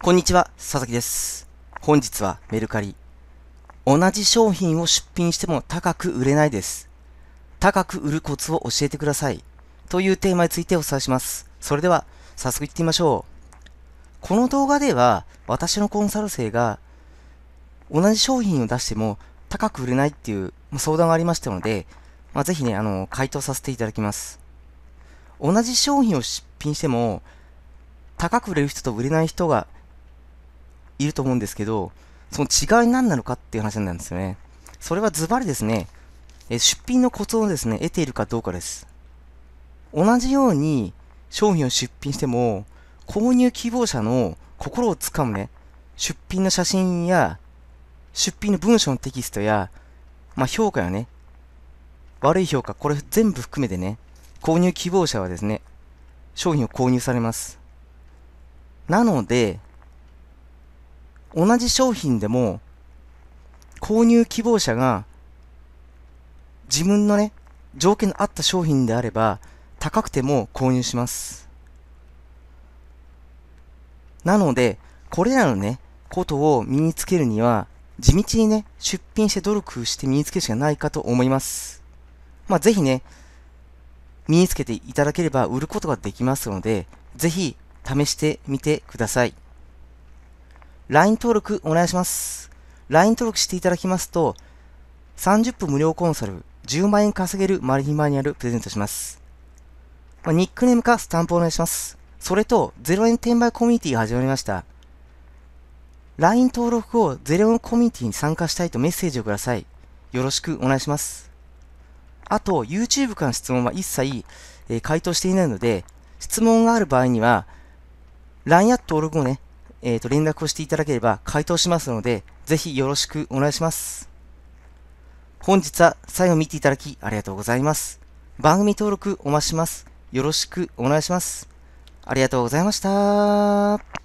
こんにちは、佐々木です。本日はメルカリ。同じ商品を出品しても高く売れないです。高く売るコツを教えてください。というテーマについてお伝えします。それでは、早速行ってみましょう。この動画では、私のコンサル生が、同じ商品を出しても高く売れないっていう相談がありましたので、まあ、ぜひね、あの、回答させていただきます。同じ商品を出品しても、高く売れる人と売れない人がいると思うんですけど、その違い何なのかっていう話なんですよね。それはズバリですね、え出品のコツをですね、得ているかどうかです。同じように商品を出品しても、購入希望者の心をつかむね、出品の写真や、出品の文章のテキストや、まあ、評価やね、悪い評価、これ全部含めてね、購入希望者はですね、商品を購入されます。なので、同じ商品でも購入希望者が自分のね、条件の合った商品であれば高くても購入します。なので、これらのね、ことを身につけるには地道にね、出品して努力して身につけるしかないかと思います。まあ、ぜひね、身につけていただければ売ることができますので、ぜひ試してみてください。LINE 登録お願いします。LINE 登録していただきますと、30分無料コンサル、10万円稼げるマリヒマニュアルプレゼントします。まあ、ニックネームかスタンプお願いします。それと、0円転売コミュニティが始まりました。LINE 登録を0円コミュニティに参加したいとメッセージをください。よろしくお願いします。あと、YouTube からの質問は一切、えー、回答していないので、質問がある場合には、LINE アット登録をね、えっ、ー、と、連絡をしていただければ回答しますので、ぜひよろしくお願いします。本日は最後見ていただきありがとうございます。番組登録お待ちします。よろしくお願いします。ありがとうございました。